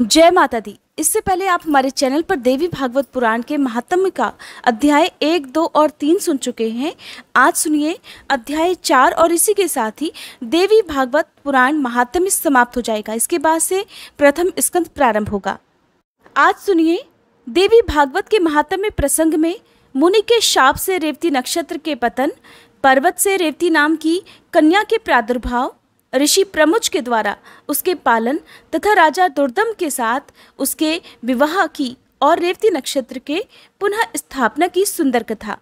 जय माता दी इससे पहले आप हमारे चैनल पर देवी भागवत पुराण के महात्म का अध्याय एक दो और तीन सुन चुके हैं आज सुनिए अध्याय चार और इसी के साथ ही देवी भागवत पुराण महात्म्य समाप्त हो जाएगा इसके बाद से प्रथम स्कंद प्रारंभ होगा आज सुनिए देवी भागवत के महात्म्य प्रसंग में मुनि के शाप से रेवती नक्षत्र के पतन पर्वत से रेवती नाम की कन्या के प्रादुर्भाव ऋषि प्रमुच के द्वारा उसके पालन तथा राजा दुर्दम के साथ उसके विवाह की और रेवती नक्षत्र के पुनः स्थापना की सुंदर कथा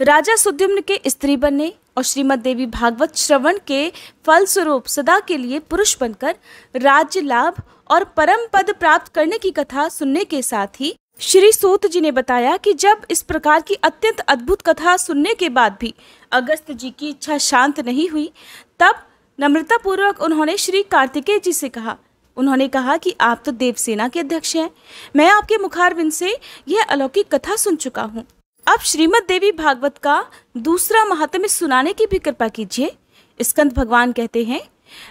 राजा सुद्युम्न के स्त्री बनने और श्रीमद देवी भागवत श्रवण के फलस्वरूप सदा के लिए पुरुष बनकर राज्य लाभ और परम पद प्राप्त करने की कथा सुनने के साथ ही श्री सूत जी ने बताया कि जब इस प्रकार की अत्यंत अद्भुत कथा सुनने के बाद भी अगस्त जी की इच्छा शांत नहीं हुई तब नम्रता पूर्वक उन्होंने श्री कार्तिकेय जी से कहा उन्होंने कहा कि आप तो देवसेना के अध्यक्ष हैं मैं आपके मुखारविंद से यह अलौकिक कथा सुन चुका हूँ अब श्रीमद देवी भागवत का दूसरा महात्म्य सुनाने की भी कृपा कीजिए स्कंद भगवान कहते हैं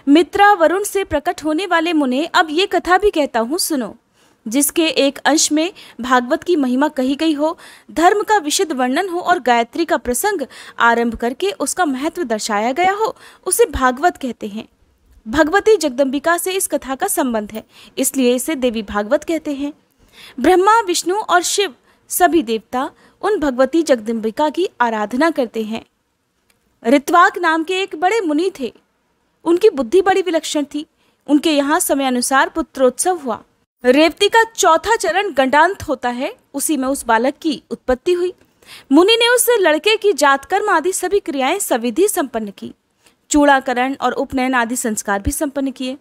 मित्रा वरुण से प्रकट होने वाले मुने अब ये कथा भी कहता हूँ सुनो जिसके एक अंश में भागवत की महिमा कही गई हो धर्म का विशुद्ध वर्णन हो और गायत्री का प्रसंग आरंभ करके उसका महत्व दर्शाया गया हो उसे भागवत कहते हैं भगवती जगदम्बिका से इस कथा का संबंध है इसलिए इसे देवी भागवत कहते हैं ब्रह्मा विष्णु और शिव सभी देवता उन भगवती जगदम्बिका की आराधना करते हैं ऋतवाक नाम के एक बड़े मुनि थे उनकी बुद्धि बड़ी विलक्षण थी उनके यहाँ समयानुसार पुत्रोत्सव हुआ रेवती का चौथा चरण गंडांत होता है उसी में उस बालक की उत्पत्ति हुई मुनि ने उस लड़के की जातकर्म आदि सभी क्रियाएं सविधि संपन्न की चूड़ाकरण और उपनयन आदि संस्कार भी संपन्न किए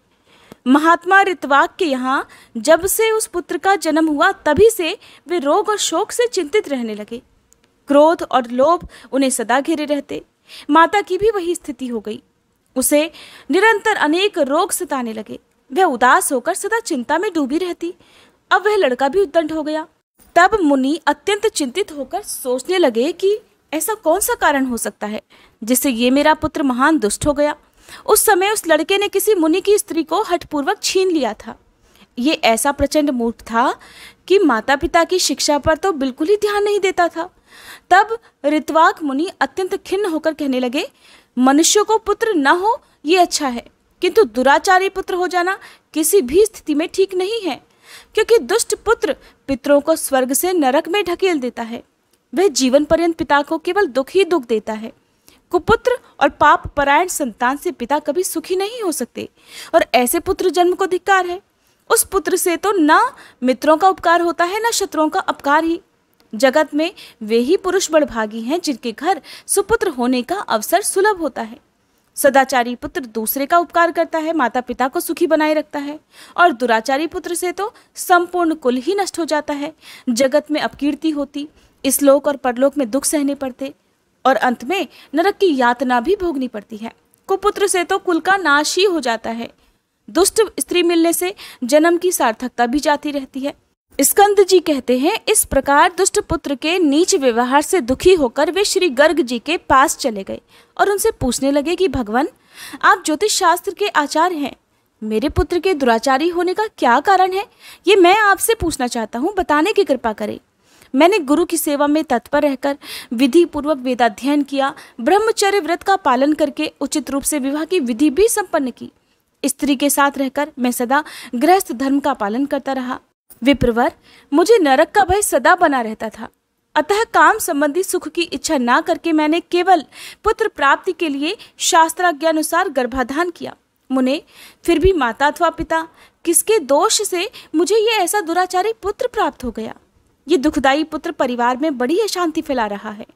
महात्मा ऋतवाक के यहाँ जब से उस पुत्र का जन्म हुआ तभी से वे रोग और शोक से चिंतित रहने लगे क्रोध और लोभ उन्हें सदा घेरे रहते माता की भी वही स्थिति हो गई उसे निरंतर अनेक रोग सताने लगे वह उदास होकर सदा चिंता में डूबी रहती अब वह लड़का भी उद्दंड हो गया तब मुनि अत्यंत चिंतित होकर सोचने लगे कि ऐसा कौन सा कारण हो सकता है जिससे ये मेरा पुत्र महान दुष्ट हो गया उस समय उस लड़के ने किसी मुनि की स्त्री को हठपूर्वक छीन लिया था ये ऐसा प्रचंड मूर्ख था कि माता पिता की शिक्षा पर तो बिल्कुल ही ध्यान नहीं देता था तब ऋतवाक मुनि अत्यंत खिन्न होकर कहने लगे मनुष्य को पुत्र न हो ये अच्छा है किंतु दुराचारी पुत्र हो जाना किसी भी स्थिति में ठीक नहीं है क्योंकि दुष्ट पुत्र पितरों को स्वर्ग से नरक में ढकेल देता है वह जीवन पर्यंत पिता को केवल दुख ही दुख देता है कुपुत्र और पाप परायण संतान से पिता कभी सुखी नहीं हो सकते और ऐसे पुत्र जन्म को धिक्कार है उस पुत्र से तो ना मित्रों का उपकार होता है ना शत्रुओं का अपकार ही जगत में वे ही पुरुष बड़भागी हैं जिनके घर सुपुत्र होने का अवसर सुलभ होता है सदाचारी पुत्र दूसरे का उपकार करता है माता पिता को सुखी बनाए रखता है और दुराचारी पुत्र से तो संपूर्ण कुल ही नष्ट हो जाता है जगत में अपकीर्ति होती इस लोक और परलोक में दुख सहने पड़ते और अंत में नरक की यातना भी भोगनी पड़ती है कुपुत्र से तो कुल का नाश ही हो जाता है दुष्ट स्त्री मिलने से जन्म की सार्थकता भी जाती रहती है स्कंद जी कहते हैं इस प्रकार दुष्ट पुत्र के नीच व्यवहार से दुखी होकर वे श्री गर्ग जी के पास चले गए और उनसे पूछने लगे कि भगवान आप ज्योतिष शास्त्र के आचार्य हैं मेरे पुत्र के दुराचारी होने का क्या कारण है ये मैं आपसे पूछना चाहता हूँ बताने की कृपा करें मैंने गुरु की सेवा में तत्पर रहकर विधि पूर्वक वेदाध्ययन किया ब्रह्मचर्य व्रत का पालन करके उचित रूप से विवाह की विधि भी संपन्न की स्त्री के साथ रहकर मैं सदा गृहस्थ धर्म का पालन करता रहा विप्रवर मुझे नरक का भय सदा बना रहता था अतः काम संबंधी सुख की इच्छा ना करके मैंने केवल पुत्र प्राप्ति के लिए शास्त्राज्ञानुसार गर्भाधान किया मुने फिर भी माता अथवा पिता किसके दोष से मुझे ये ऐसा दुराचारी पुत्र प्राप्त हो गया ये दुखदायी पुत्र परिवार में बड़ी अशांति फैला रहा है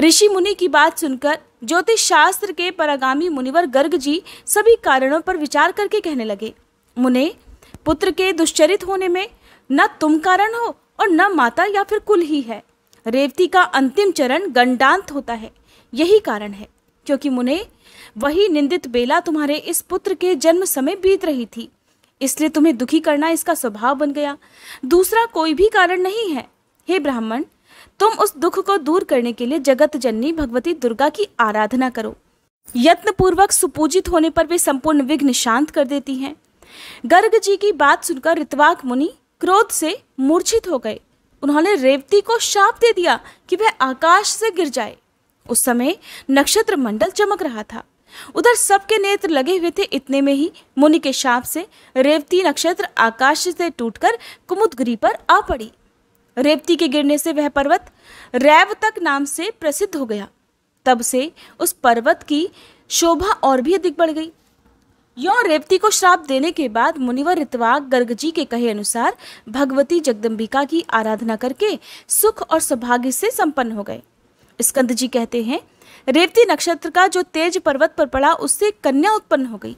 ऋषि मुनि की बात सुनकर ज्योतिष शास्त्र के परागामी मुनिवर गर्ग जी सभी कारणों पर विचार करके कहने लगे मुने पुत्र के दुश्चरित होने में न तुम कारण हो और न माता या फिर कुल ही है रेवती का अंतिम चरण गंडांत होता है यही कारण है क्योंकि मुने वही निंदित बेला तुम्हारे इस पुत्र के जन्म समय बीत रही थी इसलिए तुम्हें दुखी करना इसका स्वभाव बन गया दूसरा कोई भी कारण नहीं है हे ब्राह्मण तुम उस दुख को दूर करने के लिए जगत जननी भगवती दुर्गा की आराधना करो यत्न पूर्वक सुपूजित होने पर वे संपूर्ण विघ्न शांत कर देती हैं गर्ग जी की बात सुनकर ऋतवाक मुनि क्रोध से मूर्छित हो गए उन्होंने रेवती को शाप दे दिया कि वह आकाश से गिर जाए उस समय नक्षत्र मंडल चमक रहा था उधर सबके नेत्र लगे हुए थे इतने में ही मुनि के शाप से रेवती नक्षत्र आकाश से टूटकर कुमुदगिरी पर आ पड़ी रेवती के गिरने से वह पर्वत रैव तक नाम से प्रसिद्ध हो गया तब से उस पर्वत की शोभा और भी अधिक बढ़ गई यौ रेवती को श्राप देने के बाद मुनिवर ऋतवाग गर्ग जी के कहे अनुसार भगवती जगदम्बिका की आराधना करके सुख और सौभाग्य से संपन्न हो गए स्कंद जी कहते हैं रेवती नक्षत्र का जो तेज पर्वत पर पड़ा उससे कन्या उत्पन्न हो गई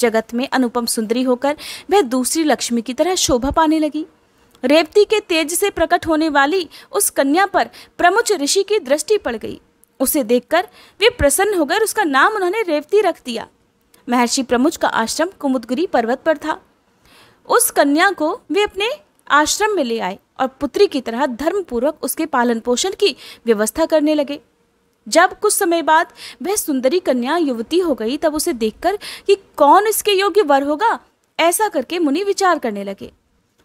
जगत में अनुपम सुंदरी होकर वह दूसरी लक्ष्मी की तरह शोभा पाने लगी रेवती के तेज से प्रकट होने वाली उस कन्या पर प्रमुच ऋषि की दृष्टि पड़ गई उसे देखकर वे प्रसन्न होकर उसका नाम उन्होंने रेवती रख दिया महर्षि प्रमुच का आश्रम कुमुदगिरी पर्वत पर था उस कन्या को वे अपने आश्रम में ले आए और पुत्री की तरह धर्मपूर्वक उसके पालन पोषण की व्यवस्था करने लगे जब कुछ समय बाद वह सुंदरी कन्या युवती हो गई तब उसे देखकर कि कौन इसके योग्य वर होगा ऐसा करके मुनि विचार करने लगे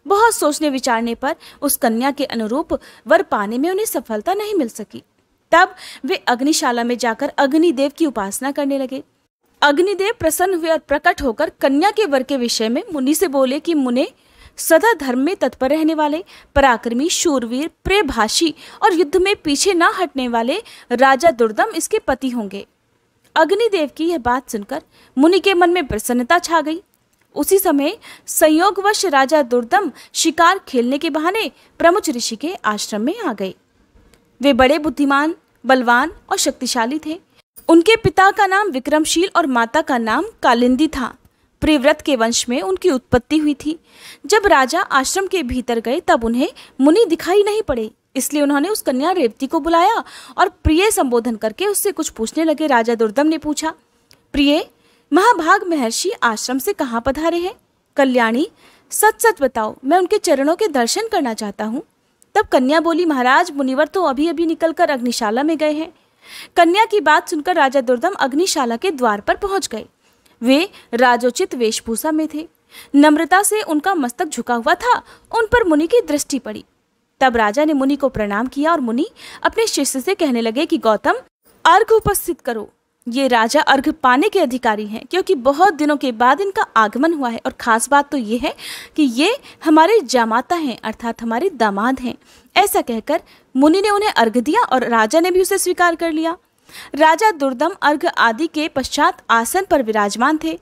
बहुत सोचने विचारने पर उस कन्या के अनुरूप वर पाने में उन्हें सफलता नहीं मिल सकी तब वे अग्निशाला में जाकर अग्निदेव की उपासना करने लगे अग्निदेव प्रसन्न हुए और प्रकट होकर कन्या के वर के विषय में मुनि से बोले कि मुने सदा धर्म में तत्पर रहने वाले पराक्रमी शूरवीर प्रेभाषी और युद्ध में पीछे न हटने वाले राजा दुर्दम इसके पति होंगे अग्निदेव की यह बात सुनकर मुनि के मन में प्रसन्नता छा गई उसी समय संयोगवश राजा दुर्दम शिकार खेलने के बहाने प्रमुख ऋषि के आश्रम में आ गए वे बड़े बुद्धिमान बलवान और शक्तिशाली थे उनके पिता का नाम विक्रमशील और माता का नाम कालिंदी था प्रिव्रत के वंश में उनकी उत्पत्ति हुई थी जब राजा आश्रम के भीतर गए तब उन्हें मुनि दिखाई नहीं पड़े इसलिए उन्होंने उस कन्या रेवती को बुलाया और प्रिय संबोधन करके उससे कुछ पूछने लगे राजा दुर्दम ने पूछा प्रिय महाभाग महर्षि आश्रम से कहाँ पधारे हैं कल्याणी सच सच बताओ मैं उनके चरणों के दर्शन करना चाहता हूँ तब कन्या बोली महाराज मुनिवर तो अभी अभी निकलकर अग्निशाला में गए हैं कन्या की बात सुनकर राजा दुर्दम अग्निशाला के द्वार पर पहुंच गए वे राजोचित वेशभूषा में थे नम्रता से उनका मस्तक झुका हुआ था उन पर मुनि की दृष्टि पड़ी तब राजा ने मुनि को प्रणाम किया और मुनि अपने शिष्य से कहने लगे कि गौतम अर्घ उपस्थित करो ये राजा अर्घ पाने के अधिकारी हैं क्योंकि बहुत दिनों के बाद इनका आगमन हुआ है और ख़ास बात तो ये है कि ये हमारे जामाता हैं अर्थात हमारे दामाद हैं ऐसा कहकर मुनि ने उन्हें अर्घ दिया और राजा ने भी उसे स्वीकार कर लिया राजा दुर्दम अर्घ आदि के पश्चात आसन पर विराजमान थे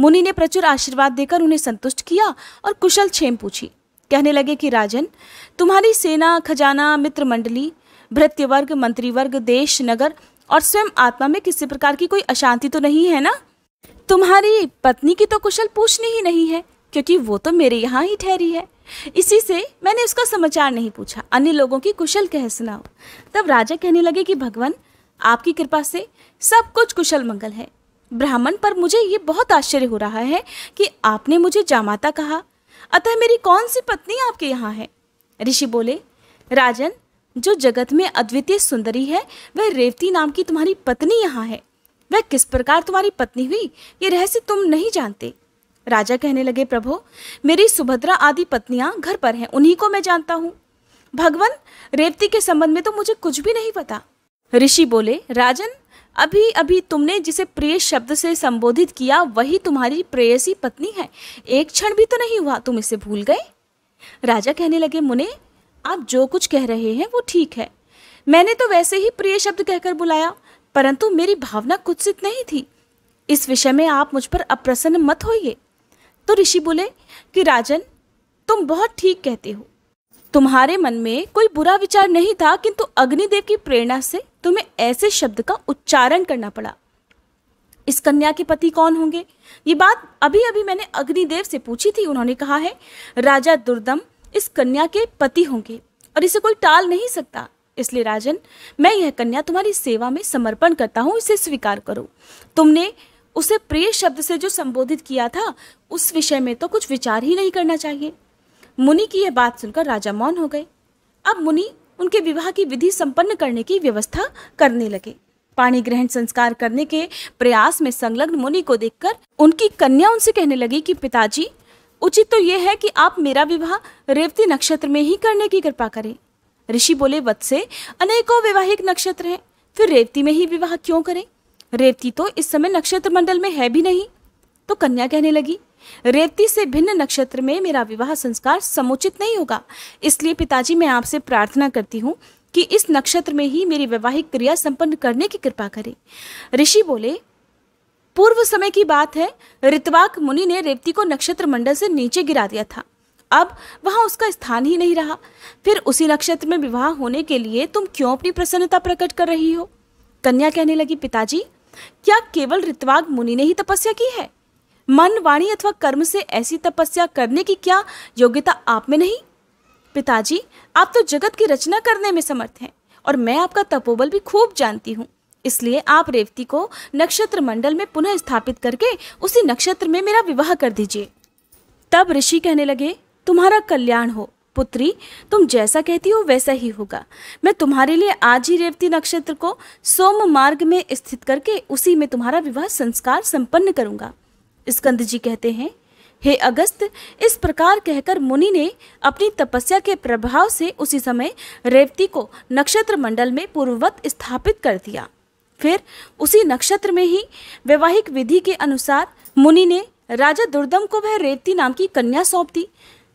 मुनि ने प्रचुर आशीर्वाद देकर उन्हें संतुष्ट किया और कुशल क्षेम पूछी कहने लगे कि राजन तुम्हारी सेना खजाना मित्र मंडली भृत्य वर्ग मंत्री वर्ग देश नगर और स्वयं आत्मा में किसी प्रकार की कोई अशांति तो नहीं है ना तुम्हारी पत्नी की तो कुशल पूछनी ही नहीं है क्योंकि वो तो मेरे यहाँ ही ठहरी है इसी से मैंने उसका समाचार नहीं पूछा अन्य लोगों की कुशल कह सुनाओ तब राजा कहने लगे कि भगवान आपकी कृपा से सब कुछ कुशल मंगल है ब्राह्मण पर मुझे ये बहुत आश्चर्य हो रहा है कि आपने मुझे जामाता कहा अतः मेरी कौन सी पत्नी आपके यहाँ है ऋषि बोले राजन जो जगत में अद्वितीय सुंदरी है वह रेवती नाम की तुम्हारी पत्नी यहाँ है वह किस प्रकार तुम्हारी पत्नी हुई ये रहस्य तुम नहीं जानते राजा कहने लगे प्रभो मेरी सुभद्रा आदि पत्नियां घर पर हैं उन्हीं को मैं जानता हूँ भगवान रेवती के संबंध में तो मुझे कुछ भी नहीं पता ऋषि बोले राजन अभी अभी तुमने जिसे प्रिय शब्द से संबोधित किया वही तुम्हारी प्रेयसी पत्नी है एक क्षण भी तो नहीं हुआ तुम इसे भूल गए राजा कहने लगे मुने आप जो कुछ कह रहे हैं वो ठीक है मैंने तो वैसे ही प्रिय शब्द कहकर बुलाया परंतु मेरी भावना कुत्सित नहीं थी इस विषय में आप मुझ पर अप्रसन्न मत होइए तो ऋषि बोले कि राजन तुम बहुत ठीक कहते हो तुम्हारे मन में कोई बुरा विचार नहीं था किंतु अग्निदेव की प्रेरणा से तुम्हें ऐसे शब्द का उच्चारण करना पड़ा इस कन्या के पति कौन होंगे ये बात अभी अभी मैंने अग्निदेव से पूछी थी उन्होंने कहा है राजा दुर्दम इस कन्या के पति होंगे और इसे कोई टाल नहीं सकता इसलिए राजन मैं यह कन्या तुम्हारी सेवा में समर्पण करता हूँ इसे स्वीकार करो तुमने उसे प्रिय शब्द से जो संबोधित किया था उस विषय में तो कुछ विचार ही नहीं करना चाहिए मुनि की यह बात सुनकर राजा मौन हो गए अब मुनि उनके विवाह की विधि संपन्न करने की व्यवस्था करने लगे पाणी ग्रहण संस्कार करने के प्रयास में संलग्न मुनि को देखकर उनकी कन्या उनसे कहने लगी कि पिताजी उचित तो यह है कि आप मेरा विवाह रेवती नक्षत्र में ही करने की कृपा करें ऋषि बोले वत्से अनेकों वैवाहिक नक्षत्र हैं फिर रेवती में ही विवाह क्यों करें रेवती तो इस समय नक्षत्र मंडल में है भी नहीं तो कन्या कहने लगी रेवती से भिन्न नक्षत्र में मेरा विवाह संस्कार समुचित नहीं होगा इसलिए पिताजी मैं आपसे प्रार्थना करती हूँ कि इस नक्षत्र में ही मेरी वैवाहिक क्रिया संपन्न करने की कृपा करें ऋषि बोले पूर्व समय की बात है ऋतवाक मुनि ने रेवती को नक्षत्र मंडल से नीचे गिरा दिया था अब वहां उसका स्थान ही नहीं रहा फिर उसी नक्षत्र में विवाह होने के लिए तुम क्यों अपनी प्रसन्नता प्रकट कर रही हो कन्या कहने लगी पिताजी क्या केवल ऋतवाग मुनि ने ही तपस्या की है मन वाणी अथवा कर्म से ऐसी तपस्या करने की क्या योग्यता आप में नहीं पिताजी आप तो जगत की रचना करने में समर्थ हैं और मैं आपका तपोबल भी खूब जानती हूँ इसलिए आप रेवती को नक्षत्र मंडल में पुनः स्थापित करके उसी नक्षत्र में मेरा विवाह कर दीजिए तब ऋषि कहने लगे तुम्हारा कल्याण हो पुत्री तुम जैसा कहती हो वैसा ही होगा मैं तुम्हारे लिए आज ही रेवती नक्षत्र को सोम मार्ग में स्थित करके उसी में तुम्हारा विवाह संस्कार संपन्न करूंगा स्कंद जी कहते हैं हे अगस्त इस प्रकार कहकर मुनि ने अपनी तपस्या के प्रभाव से उसी समय रेवती को नक्षत्र मंडल में पूर्ववत स्थापित कर दिया फिर उसी नक्षत्र में ही वैवाहिक विधि के अनुसार मुनि ने राजा दुर्दम को वह रेवती नाम की कन्या सौंप दी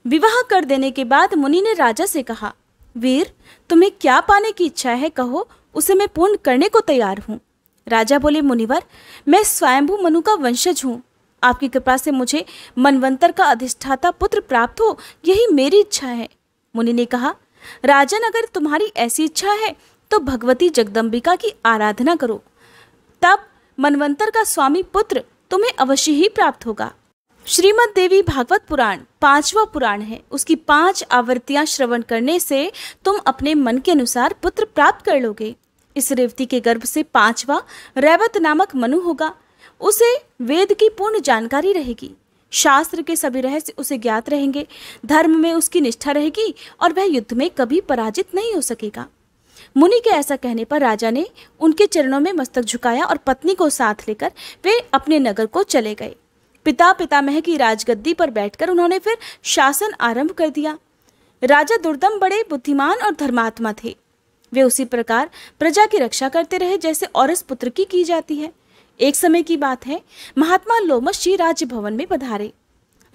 विवाह कर देने के बाद मुनि ने राजा से कहा वीर तुम्हें क्या पाने की इच्छा है कहो उसे मैं पूर्ण करने को तैयार हूँ राजा बोले मुनिवर मैं स्वयंभू मनु का वंशज हूँ आपकी कृपा से मुझे मनवंतर का अधिष्ठाता पुत्र प्राप्त हो यही मेरी इच्छा है मुनि ने कहा राजन अगर तुम्हारी ऐसी इच्छा है तो भगवती जगदम्बिका की आराधना करो तब मनवंतर का स्वामी पुत्र तुम्हें अवश्य ही प्राप्त होगा श्रीमद देवी भागवत पुराण पांचवा पुराण है उसकी पांच आवृत्तियां श्रवण करने से तुम अपने मन के अनुसार पुत्र प्राप्त कर लोगे इस रेवती के गर्भ से पांचवा रैवत नामक मनु होगा उसे वेद की पूर्ण जानकारी रहेगी शास्त्र के सभी रहस्य उसे ज्ञात रहेंगे धर्म में उसकी निष्ठा रहेगी और वह युद्ध में कभी पराजित नहीं हो सकेगा मुनि के ऐसा कहने पर राजा ने उनके चरणों में मस्तक झुकाया और पत्नी को साथ लेकर वे अपने नगर को चले गए पिता पितामह की राजगद्दी पर बैठकर उन्होंने फिर शासन आरंभ कर दिया राजा दुर्दम बड़े बुद्धिमान और धर्मात्मा थे वे उसी प्रकार प्रजा की रक्षा करते रहे जैसे औरस पुत्र की की जाती है एक समय की बात है महात्मा लोमस जी राज्य भवन में पधारे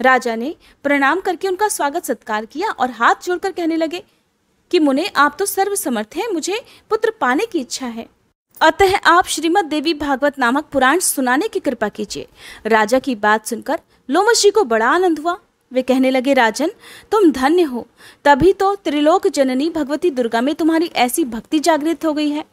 राजा ने प्रणाम करके उनका स्वागत सत्कार किया और हाथ जोड़कर कहने लगे कि मुने आप तो सर्व समर्थ है मुझे पुत्र पाने की इच्छा है अतः आप श्रीमद देवी भागवत नामक पुराण सुनाने की कृपा कीजिए राजा की बात सुनकर लोमस जी को बड़ा आनंद हुआ वे कहने लगे राजन तुम धन्य हो तभी तो त्रिलोक जननी भगवती दुर्गा में तुम्हारी ऐसी भक्ति जागृत हो गई है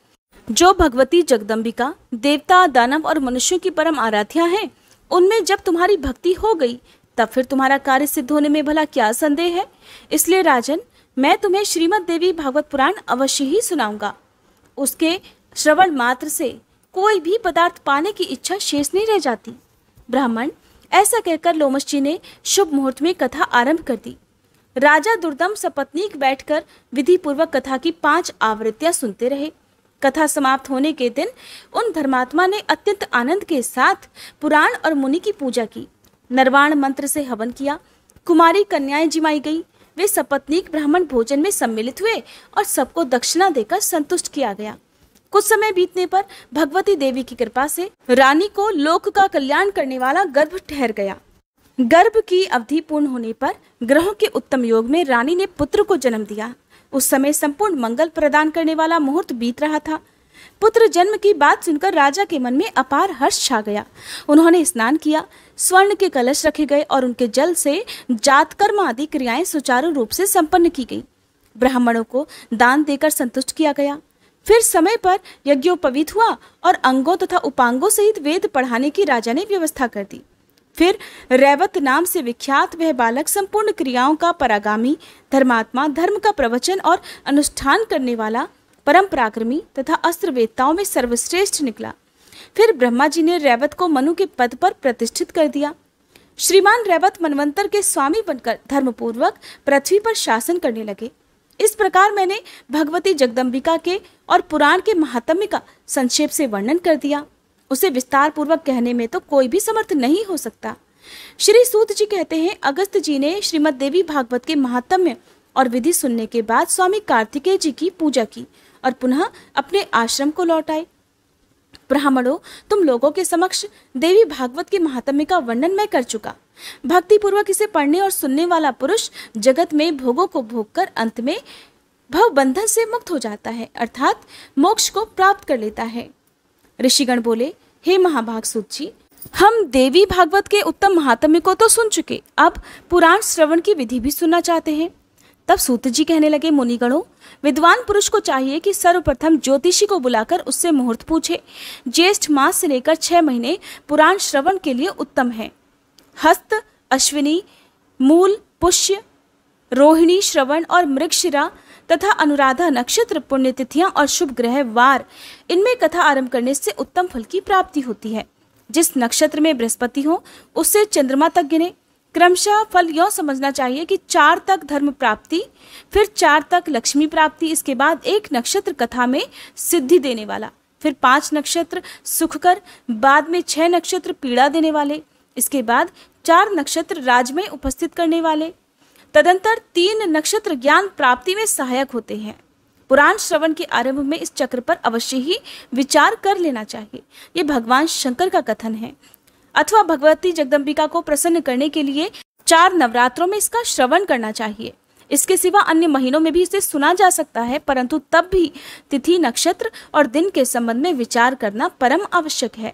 जो भगवती जगदम्बिका देवता दानव और मनुष्यों की परम आराध्या हैं उनमें जब तुम्हारी भक्ति हो गई तब फिर तुम्हारा कार्य सिद्ध होने में भला क्या संदेह है इसलिए राजन मैं तुम्हें श्रीमद देवी भागवत पुराण अवश्य ही सुनाऊंगा उसके श्रवण मात्र से कोई भी पदार्थ पाने की इच्छा शेष नहीं रह जाती ब्राह्मण ऐसा कहकर लोमस जी ने शुभ मुहूर्त में कथा आरंभ कर दी राजा दुर्दम सपत्नीक बैठकर विधि पूर्वक कथा की पांच आवृत्तियां सुनते रहे कथा समाप्त होने के दिन उन धर्मात्मा ने अत्यंत आनंद के साथ पुराण और मुनि की पूजा की नरवाण मंत्र से हवन किया कुमारी कन्याएं जिमाई गई वे सपत्नीक ब्राह्मण भोजन में सम्मिलित हुए और सबको दक्षिणा देकर संतुष्ट किया गया कुछ समय बीतने पर भगवती देवी की कृपा से रानी को लोक का कल्याण करने वाला गर्भ ठहर गया गर्भ की अवधि पूर्ण होने पर ग्रहों के उत्तम योग में रानी ने पुत्र को जन्म दिया उस समय संपूर्ण मंगल प्रदान करने वाला मुहूर्त बीत रहा था पुत्र जन्म की बात सुनकर राजा के मन में अपार हर्ष छा गया उन्होंने स्नान किया स्वर्ण के कलश रखे गए और उनके जल से जातकर्म आदि क्रियाएं सुचारू रूप से संपन्न की गई ब्राह्मणों को दान देकर संतुष्ट किया गया फिर समय पर यज्ञोपवीत हुआ और अंगों तथा उपांगों सहित वेद पढ़ाने की राजा ने व्यवस्था कर दी फिर रैवत नाम से विख्यात वह बालक संपूर्ण क्रियाओं का परागामी धर्मात्मा धर्म का प्रवचन और अनुष्ठान करने वाला परम पराक्रमी तथा अस्त्र वेदताओं में सर्वश्रेष्ठ निकला फिर ब्रह्मा जी ने रैवत को मनु के पद पर प्रतिष्ठित कर दिया श्रीमान रैवत मनवंतर के स्वामी बनकर धर्मपूर्वक पृथ्वी पर शासन करने लगे इस प्रकार मैंने भगवती जगदम्बिका के और पुराण के महात्म्य का संक्षेप से वर्णन कर दिया उसे विस्तार पूर्वक कहने में तो कोई भी समर्थ नहीं हो सकता श्री सूत जी कहते हैं अगस्त जी ने श्रीमद देवी भागवत के महात्म्य और विधि सुनने के बाद स्वामी कार्तिकेय जी की पूजा की और पुनः अपने आश्रम को लौट आए ब्राह्मणों तुम लोगों के समक्ष देवी भागवत के महात्म्य का वर्णन मैं कर चुका भक्ति पूर्वक इसे पढ़ने और सुनने वाला पुरुष जगत में भोगों को भोगकर अंत में भव बंधन से मुक्त हो जाता है अर्थात मोक्ष को प्राप्त कर लेता है ऋषिगण बोले हे महाभाग सूची हम देवी भागवत के उत्तम महात्म्य को तो सुन चुके अब पुराण श्रवण की विधि भी सुनना चाहते हैं तब सूत जी कहने लगे मुनिगणों विद्वान पुरुष को चाहिए कि सर्वप्रथम ज्योतिषी को बुलाकर उससे मुहूर्त पूछे ज्येष्ठ मास से लेकर छह महीने पुराण श्रवण के लिए उत्तम है हस्त अश्विनी मूल पुष्य रोहिणी श्रवण और मृगशिरा तथा अनुराधा नक्षत्र पुण्यतिथियां और शुभ ग्रह वार इनमें कथा आरंभ करने से उत्तम फल की प्राप्ति होती है जिस नक्षत्र में बृहस्पति हो उससे चंद्रमा तक गिने क्रमशः फल यह समझना चाहिए कि चार तक धर्म प्राप्ति फिर चार तक लक्ष्मी प्राप्ति इसके बाद एक नक्षत्र कथा में सिद्धि देने वाला फिर पांच नक्षत्र सुख कर बाद में छह नक्षत्र पीड़ा देने वाले इसके बाद चार नक्षत्र राज में उपस्थित करने वाले तदंतर तीन नक्षत्र ज्ञान प्राप्ति में सहायक होते हैं पुराण श्रवण के आरंभ में इस चक्र पर अवश्य ही विचार कर लेना चाहिए ये भगवान शंकर का कथन है अथवा भगवती जगदम्बिका को प्रसन्न करने के लिए चार नवरात्रों में इसका श्रवण करना चाहिए इसके सिवा अन्य महीनों में भी इसे सुना जा सकता है परंतु तब भी तिथि नक्षत्र और दिन के संबंध में विचार करना परम आवश्यक है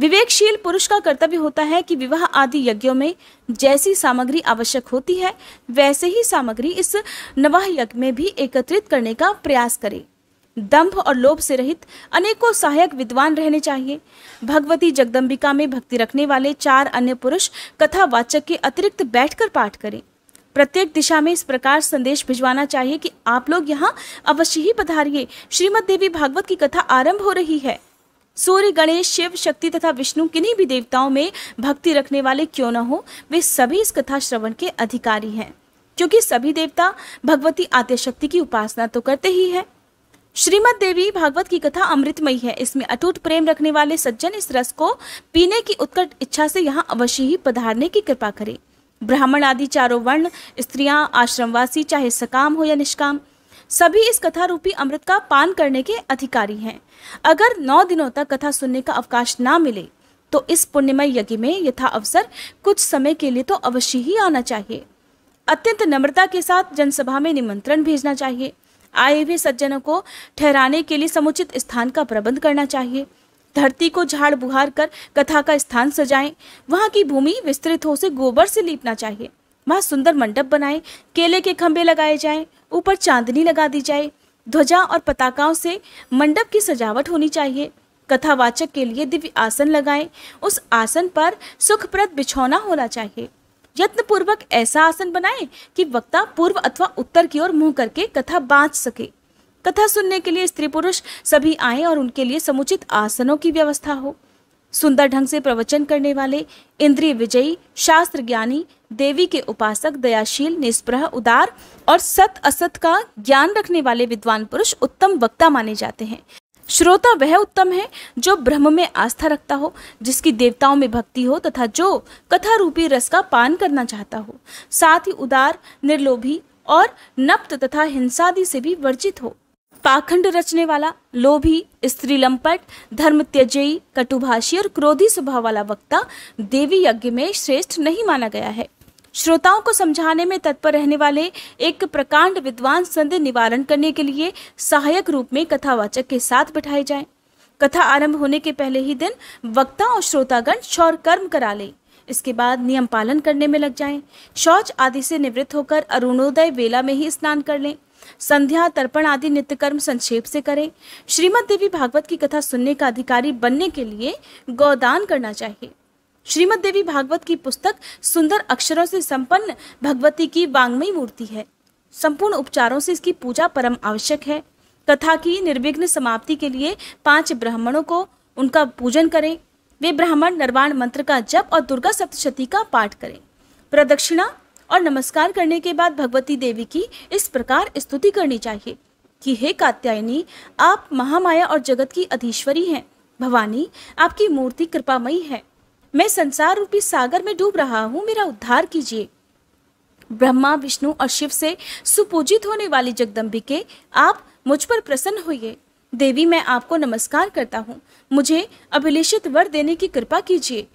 विवेकशील पुरुष का कर्तव्य होता है कि विवाह आदि यज्ञों में जैसी सामग्री आवश्यक होती है वैसे ही सामग्री इस नवाह यज्ञ में भी एकत्रित करने का प्रयास करे दंभ और लोभ से रहित अनेकों सहायक विद्वान रहने चाहिए भगवती जगदम्बिका में भक्ति रखने वाले चार अन्य पुरुष कथा वाचक के अतिरिक्त बैठकर पाठ करें प्रत्येक दिशा में इस प्रकार संदेश भिजवाना चाहिए कि आप लोग यहाँ अवश्य ही पधारिये श्रीमद देवी भागवत की कथा आरंभ हो रही है सूर्य गणेश शिव शक्ति तथा विष्णु किन्हीं भी देवताओं में भक्ति रखने वाले क्यों न हो वे सभी इस कथा श्रवण के अधिकारी हैं क्योंकि सभी देवता भगवती आद्य शक्ति की उपासना तो करते ही है श्रीमद देवी भागवत की कथा अमृतमयी है इसमें अटूट प्रेम रखने वाले सज्जन इस रस को पीने की उत्कट इच्छा से यहाँ अवश्य ही पधारने की कृपा करें ब्राह्मण आदि चारों वर्ण स्त्रियां आश्रमवासी चाहे सकाम हो या निष्काम सभी इस कथा रूपी अमृत का पान करने के अधिकारी हैं अगर नौ दिनों तक कथा सुनने का अवकाश ना मिले तो इस पुण्यमय यज्ञ में यथा अवसर कुछ समय के लिए तो अवश्य ही आना चाहिए अत्यंत नम्रता के साथ जनसभा में निमंत्रण भेजना चाहिए आए हुए सज्जनों को ठहराने के लिए समुचित स्थान का प्रबंध करना चाहिए धरती को झाड़ बुहार कर कथा का स्थान सजाएं वहाँ की भूमि विस्तृत हो से गोबर से लीपना चाहिए वहाँ सुंदर मंडप बनाएं केले के खंभे लगाए जाएं ऊपर चांदनी लगा दी जाए ध्वजा और पताकाओं से मंडप की सजावट होनी चाहिए कथावाचक के लिए दिव्य आसन लगाएं उस आसन पर सुखप्रद बिछौना होना चाहिए पूर्वक ऐसा आसन बनाए कि वक्ता पूर्व अथवा उत्तर की ओर मुंह करके कथा बांच सके कथा सुनने के लिए स्त्री पुरुष सभी आए और उनके लिए समुचित आसनों की व्यवस्था हो सुंदर ढंग से प्रवचन करने वाले इंद्रिय विजयी शास्त्र ज्ञानी देवी के उपासक दयाशील निष्प्रह उदार और सत असत का ज्ञान रखने वाले विद्वान पुरुष उत्तम वक्ता माने जाते हैं श्रोता वह उत्तम है जो ब्रह्म में आस्था रखता हो जिसकी देवताओं में भक्ति हो तथा जो कथा रूपी रस का पान करना चाहता हो साथ ही उदार निर्लोभी और नप्त तथा हिंसादि से भी वर्जित हो पाखंड रचने वाला लोभी स्त्री लंपट धर्म त्यजयी कटुभाषी और क्रोधी स्वभाव वाला वक्ता देवी यज्ञ में श्रेष्ठ नहीं माना गया है श्रोताओं को समझाने में तत्पर रहने वाले एक प्रकांड विद्वान संधि निवारण करने के लिए सहायक रूप में कथावाचक के साथ बैठाए जाए कथा आरंभ होने के पहले ही दिन वक्ता और श्रोतागण शौर कर्म करा ले इसके बाद नियम पालन करने में लग जाएं। शौच आदि से निवृत्त होकर अरुणोदय वेला में ही स्नान कर लें संध्या तर्पण आदि नित्य कर्म संक्षेप से करें श्रीमद देवी भागवत की कथा सुनने का अधिकारी बनने के लिए गौदान करना चाहिए श्रीमद देवी भागवत की पुस्तक सुंदर अक्षरों से संपन्न भगवती की वांग्मयी मूर्ति है संपूर्ण उपचारों से इसकी पूजा परम आवश्यक है कथा की निर्विघ्न समाप्ति के लिए पांच ब्राह्मणों को उनका पूजन करें वे ब्राह्मण नरवाण मंत्र का जप और दुर्गा सप्तशती का पाठ करें प्रदक्षिणा और नमस्कार करने के बाद भगवती देवी की इस प्रकार स्तुति करनी चाहिए कि हे कात्यायनी आप महामाया और जगत की अधीश्वरी हैं भवानी आपकी मूर्ति कृपामयी है मैं संसार रूपी सागर में डूब रहा हूँ मेरा उद्धार कीजिए ब्रह्मा विष्णु और शिव से सुपूजित होने वाली जगदम्बिके आप मुझ पर प्रसन्न होइए देवी मैं आपको नमस्कार करता हूँ मुझे अभिलेषित वर देने की कृपा कीजिए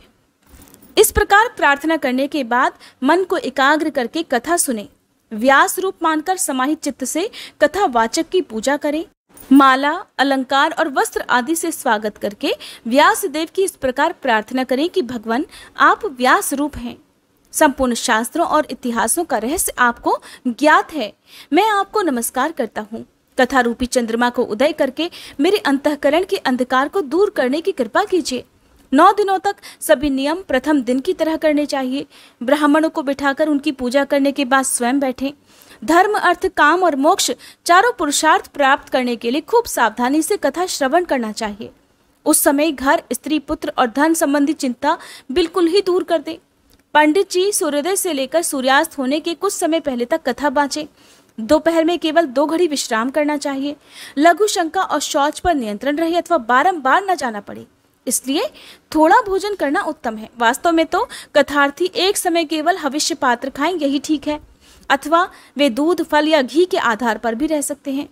इस प्रकार प्रार्थना करने के बाद मन को एकाग्र करके कथा सुने व्यास रूप मानकर समाहित चित्त से कथा वाचक की पूजा करें माला अलंकार और वस्त्र आदि से स्वागत करके व्यास देव की इस प्रकार प्रार्थना करें कि भगवान आप व्यास रूप हैं संपूर्ण शास्त्रों और इतिहासों का रहस्य आपको ज्ञात है मैं आपको नमस्कार करता हूँ कथा रूपी चंद्रमा को उदय करके मेरे अंतकरण के अंधकार को दूर करने की कृपा कीजिए नौ दिनों तक सभी नियम प्रथम दिन की तरह करने चाहिए ब्राह्मणों को बिठाकर उनकी पूजा करने के बाद स्वयं बैठें धर्म अर्थ काम और मोक्ष चारों पुरुषार्थ प्राप्त करने के लिए खूब सावधानी से कथा श्रवण करना चाहिए उस समय घर स्त्री पुत्र और धन संबंधी चिंता बिल्कुल ही दूर कर दे पंडित जी सूर्योदय से लेकर सूर्यास्त होने के कुछ समय पहले तक कथा बांचे दोपहर में केवल दो घड़ी विश्राम करना चाहिए लघु शंका और शौच पर नियंत्रण रहे अथवा बारंबार न जाना पड़े इसलिए थोड़ा भोजन करना उत्तम है वास्तव में तो कथार्थी एक समय केवल हविष्य पात्र खाएं यही ठीक है अथवा वे दूध फल या घी के आधार पर भी रह सकते हैं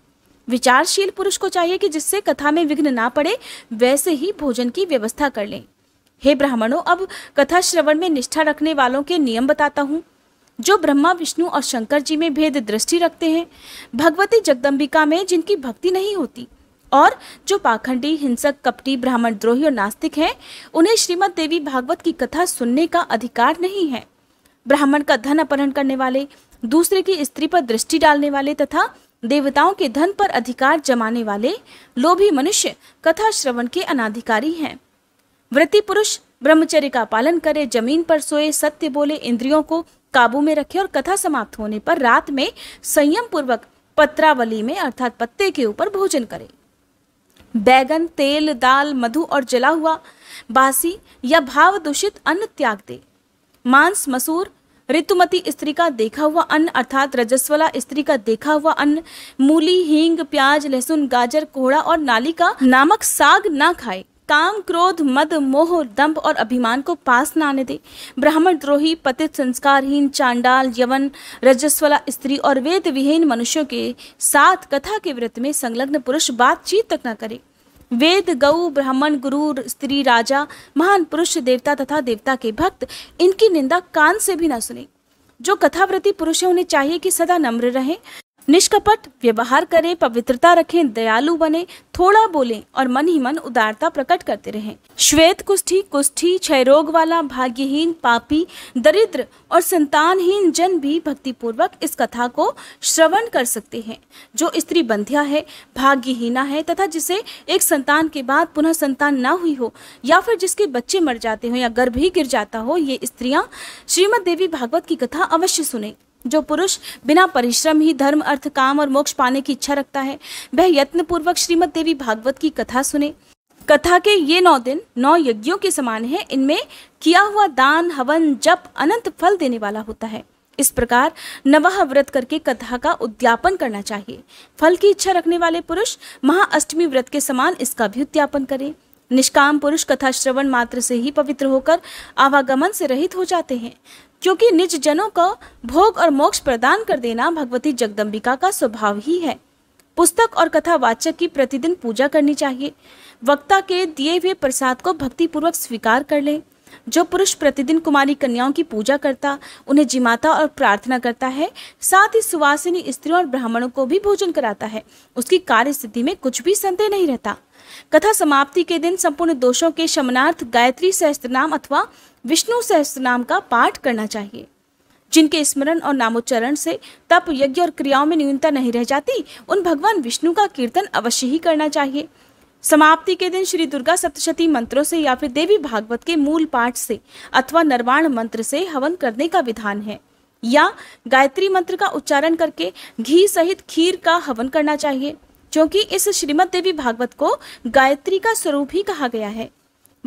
विचारशील पुरुष को चाहिए कि जिससे कथा में विघ्न ना पड़े वैसे ही भोजन की व्यवस्था कर लें हे ब्राह्मणों अब कथा श्रवण में निष्ठा रखने वालों के नियम बताता हूँ जो ब्रह्मा विष्णु और शंकर जी में भेद दृष्टि रखते हैं भगवती जगदम्बिका में जिनकी भक्ति नहीं होती और जो पाखंडी हिंसक कपटी ब्राह्मण द्रोही और नास्तिक हैं उन्हें श्रीमद देवी भागवत की कथा सुनने का अधिकार नहीं है ब्राह्मण का धन अपहरण करने वाले दूसरे की स्त्री पर दृष्टि डालने वाले तथा देवताओं के धन पर अधिकार जमाने वाले लोभी मनुष्य कथा श्रवण के अनाधिकारी हैं वृत्ति पुरुष ब्रह्मचर्य का पालन करे जमीन पर सोए सत्य बोले इंद्रियों को काबू में रखे और कथा समाप्त होने पर रात में संयम पूर्वक पत्रावली में अर्थात पत्ते के ऊपर भोजन करे बैगन तेल दाल मधु और जला हुआ बासी या भाव दूषित अन्न त्याग दे मांस मसूर ऋतुमती स्त्री का देखा हुआ अन्न अर्थात रजस्वला स्त्री का देखा हुआ अन्न मूली हींग प्याज लहसुन गाजर कोहड़ा और नाली का नामक साग ना खाए काम क्रोध मद मोह दंभ और अभिमान को पास न आने दे ब्राह्मण द्रोही पतित संस्कारहीन चांडाल यवन रजस्वला स्त्री और वेद विहीन मनुष्यों के साथ कथा के व्रत में संलग्न पुरुष बातचीत तक न करे वेद गऊ ब्राह्मण गुरु स्त्री राजा महान पुरुष देवता तथा देवता के भक्त इनकी निंदा कान से भी न सुने जो कथाव्रति पुरुष है उन्हें चाहिए कि सदा नम्र रहें निष्कपट व्यवहार करें पवित्रता रखें दयालु बने थोड़ा बोलें और मन ही मन उदारता प्रकट करते रहें श्वेत कुष्ठी कुष्ठी क्षय रोग वाला भाग्यहीन पापी दरिद्र और संतानहीन जन भी भक्तिपूर्वक इस कथा को श्रवण कर सकते हैं जो स्त्री बंध्या है भाग्यहीना है तथा जिसे एक संतान के बाद पुनः संतान न हुई हो या फिर जिसके बच्चे मर जाते हो या गर्भ ही गिर जाता हो ये स्त्रियाँ श्रीमद देवी भागवत की कथा अवश्य सुने जो पुरुष बिना परिश्रम ही धर्म अर्थ काम और मोक्ष पाने की इच्छा रखता है वह पूर्वक श्रीमद देवी भागवत की कथा सुने कथा के ये नौ दिन नौ यज्ञों के समान है इनमें किया हुआ दान हवन जप अनंत फल देने वाला होता है इस प्रकार नवह व्रत करके कथा का उद्यापन करना चाहिए फल की इच्छा रखने वाले पुरुष महाअष्टमी व्रत के समान इसका भी उद्यापन करें निष्काम पुरुष कथा श्रवण मात्र से ही पवित्र होकर आवागमन से रहित हो जाते हैं क्योंकि निज जनों को भोग और मोक्ष प्रदान कर देना भगवती जगदम्बिका का स्वभाव ही है पुस्तक और कथावाचक की प्रतिदिन पूजा करनी चाहिए वक्ता के दिए हुए प्रसाद को भक्तिपूर्वक स्वीकार कर लें जो पुरुष प्रतिदिन कुमारी कन्याओं की पूजा करता उन्हें जिमाता और प्रार्थना करता है साथ ही सुवासिनी स्त्रियों और ब्राह्मणों को भी भोजन कराता है उसकी कार्य स्थिति में कुछ भी संदेह नहीं रहता कथा समाप्ति के दिन संपूर्ण दोषों के शमनार्थ गायत्री सहस्त्र नाम अथवा विष्णु सहस्त्र नाम का पाठ करना चाहिए जिनके स्मरण और नामोच्चरण से तप यज्ञ और क्रियाओं में न्यूनता नहीं रह जाती उन भगवान विष्णु का कीर्तन अवश्य ही करना चाहिए समाप्ति के दिन श्री दुर्गा सप्तशती मंत्रों से या फिर देवी भागवत के मूल पाठ से अथवा नरवाण मंत्र से हवन करने का विधान है या गायत्री मंत्र का उच्चारण करके घी सहित खीर का हवन करना चाहिए क्योंकि इस श्रीमद देवी भागवत को गायत्री का स्वरूप ही कहा गया है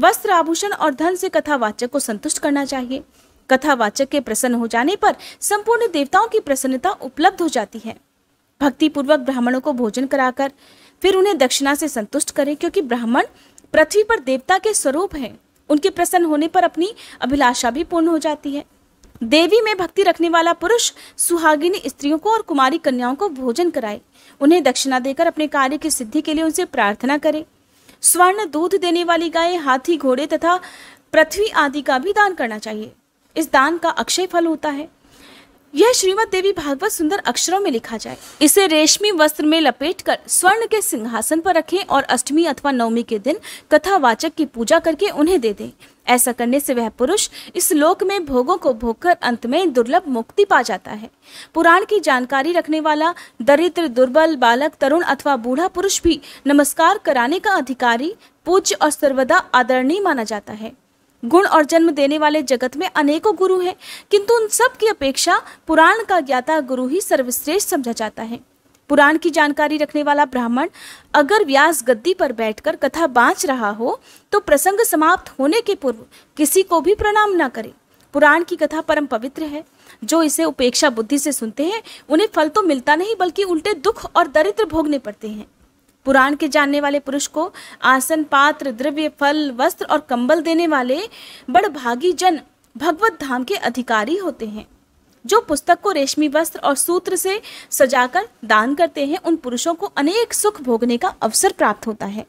वस्त्र आभूषण और धन से कथावाचक को संतुष्ट करना चाहिए कथावाचक के प्रसन्न हो जाने पर संपूर्ण देवताओं की प्रसन्नता उपलब्ध हो जाती है पूर्वक ब्राह्मणों को भोजन कराकर फिर उन्हें दक्षिणा से संतुष्ट करें क्योंकि ब्राह्मण पृथ्वी पर देवता के स्वरूप हैं उनके प्रसन्न होने पर अपनी अभिलाषा भी पूर्ण हो जाती है देवी में भक्ति रखने वाला पुरुष सुहागिनी स्त्रियों को और कुमारी कन्याओं को भोजन कराए उन्हें दक्षिणा देकर अपने कार्य की सिद्धि के लिए उनसे प्रार्थना करें स्वर्ण दूध देने वाली गाय हाथी घोड़े तथा पृथ्वी आदि का भी दान करना चाहिए इस दान का अक्षय फल होता है यह श्रीमद देवी भागवत सुंदर अक्षरों में लिखा जाए इसे रेशमी वस्त्र में लपेटकर स्वर्ण के सिंहासन पर रखें और अष्टमी अथवा नवमी के दिन कथावाचक की पूजा करके उन्हें दे दें ऐसा करने से वह पुरुष इस लोक में भोगों को भोगकर अंत में दुर्लभ मुक्ति पा जाता है पुराण की जानकारी रखने वाला दरिद्र दुर्बल बालक तरुण अथवा बूढ़ा पुरुष भी नमस्कार कराने का अधिकारी पूज्य और सर्वदा आदरणीय माना जाता है गुण और जन्म देने वाले जगत में अनेकों गुरु हैं किंतु उन सब की अपेक्षा पुराण का ज्ञाता गुरु ही सर्वश्रेष्ठ समझा जाता है पुराण की जानकारी रखने वाला ब्राह्मण अगर व्यास गद्दी पर बैठकर कथा बांच रहा हो तो प्रसंग समाप्त होने के पूर्व किसी को भी प्रणाम न करे पुराण की कथा परम पवित्र है जो इसे उपेक्षा बुद्धि से सुनते हैं उन्हें फल तो मिलता नहीं बल्कि उल्टे दुख और दरिद्र भोगने पड़ते हैं पुराण के जानने वाले पुरुष को आसन पात्र द्रव्य फल वस्त्र और कंबल देने वाले बड़भागी जन भगवत धाम के अधिकारी होते हैं जो पुस्तक को रेशमी वस्त्र और सूत्र से सजाकर दान करते हैं उन पुरुषों को अनेक सुख भोगने का अवसर प्राप्त होता है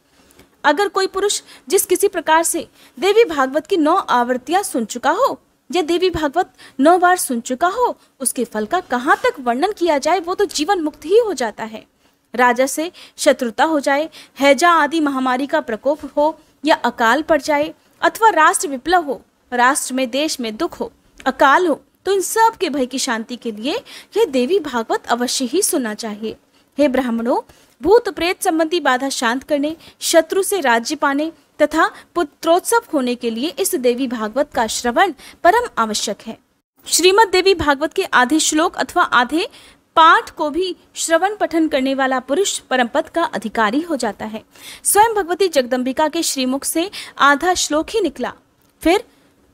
अगर कोई पुरुष जिस किसी प्रकार से देवी भागवत की नौ आवृत्तियां सुन चुका हो या देवी भागवत नौ बार सुन चुका हो उसके फल का कहाँ तक वर्णन किया जाए वो तो जीवन मुक्त ही हो जाता है राजा से शत्रुता हो जाए हैजा आदि महामारी का प्रकोप हो या अकाल पड़ जाए अथवा राष्ट्र विप्लव हो राष्ट्र में देश में दुख हो अकाल हो तो इन सब के भय की शांति के लिए यह देवी भागवत अवश्य ही सुनना चाहिए हे ब्राह्मणों भूत प्रेत संबंधी बाधा शांत करने शत्रु से राज्य पाने तथा पुत्रोत्सव होने के लिए इस देवी भागवत का श्रवण परम आवश्यक है श्रीमद देवी भागवत के आधे श्लोक अथवा आधे पाठ को भी श्रवण पठन करने वाला पुरुष परम पद का अधिकारी हो जाता है स्वयं भगवती जगदम्बिका के श्रीमुख से आधा श्लोक ही निकला फिर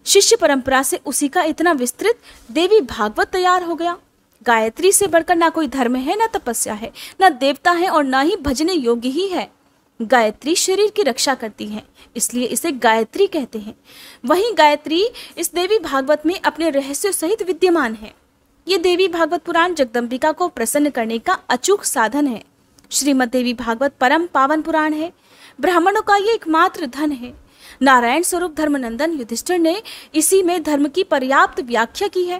शिष्य परंपरा से उसी का इतना विस्तृत देवी भागवत तैयार हो गया गायत्री से बढ़कर ना कोई धर्म है ना तपस्या है ना देवता है और ना ही भजने योग्य ही है गायत्री शरीर की रक्षा करती है इसलिए इसे गायत्री कहते हैं वहीं गायत्री इस देवी भागवत में अपने रहस्य सहित विद्यमान है ये देवी भागवत पुराण जगदम्बिका को प्रसन्न करने का अचूक साधन है श्रीमद देवी भागवत परम पावन पुराण है ब्राह्मणों का ये एकमात्र धन है नारायण स्वरूप धर्मनंदन युधिष्ठिर ने इसी में धर्म की पर्याप्त व्याख्या की है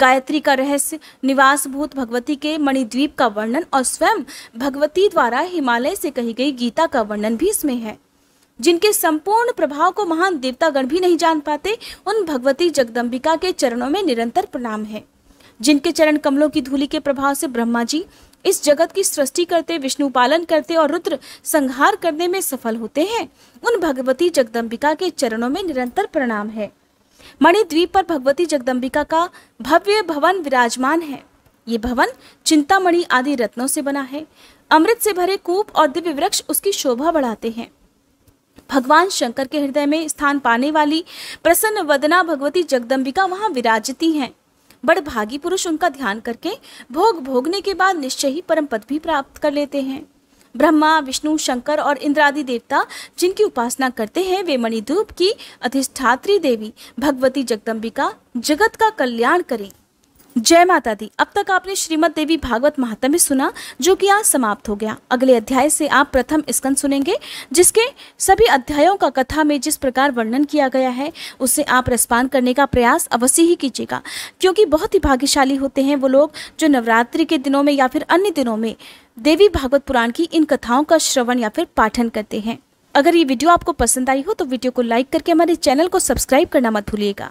गायत्री का रहस्य निवास भूत भगवती के मणिद्वीप का वर्णन और स्वयं भगवती द्वारा हिमालय से कही गई गीता का वर्णन भी इसमें है जिनके संपूर्ण प्रभाव को महान देवतागण भी नहीं जान पाते उन भगवती जगदम्बिका के चरणों में निरंतर प्रणाम है जिनके चरण कमलों की धूली के प्रभाव से ब्रह्मा जी इस जगत की सृष्टि करते विष्णु पालन करते और रुद्र संहार करने में सफल होते हैं उन भगवती जगदम्बिका के चरणों में निरंतर प्रणाम है मणिद्वीप पर भगवती जगदम्बिका का भव्य भवन विराजमान है ये भवन चिंतामणि आदि रत्नों से बना है अमृत से भरे कूप और दिव्य वृक्ष उसकी शोभा बढ़ाते हैं भगवान शंकर के हृदय में स्थान पाने वाली प्रसन्न वदना भगवती जगदम्बिका वहां विराजती हैं बड़ भागी पुरुष उनका ध्यान करके भोग भोगने के बाद निश्चय ही परम पद भी प्राप्त कर लेते हैं ब्रह्मा विष्णु शंकर और इंद्रादि देवता जिनकी उपासना करते हैं वे मणिधूप की अधिष्ठात्री देवी भगवती जगदम्बिका जगत का कल्याण करें जय माता दी अब तक आपने श्रीमद देवी भागवत महात्म्य सुना जो कि आज समाप्त हो गया अगले अध्याय से आप प्रथम स्कंद सुनेंगे जिसके सभी अध्यायों का कथा में जिस प्रकार वर्णन किया गया है उसे आप रसपान करने का प्रयास अवश्य ही कीजिएगा क्योंकि बहुत ही भाग्यशाली होते हैं वो लोग जो नवरात्रि के दिनों में या फिर अन्य दिनों में देवी भागवत पुराण की इन कथाओं का श्रवण या फिर पाठन करते हैं अगर ये वीडियो आपको पसंद आई हो तो वीडियो को लाइक करके हमारे चैनल को सब्सक्राइब करना मत भूलिएगा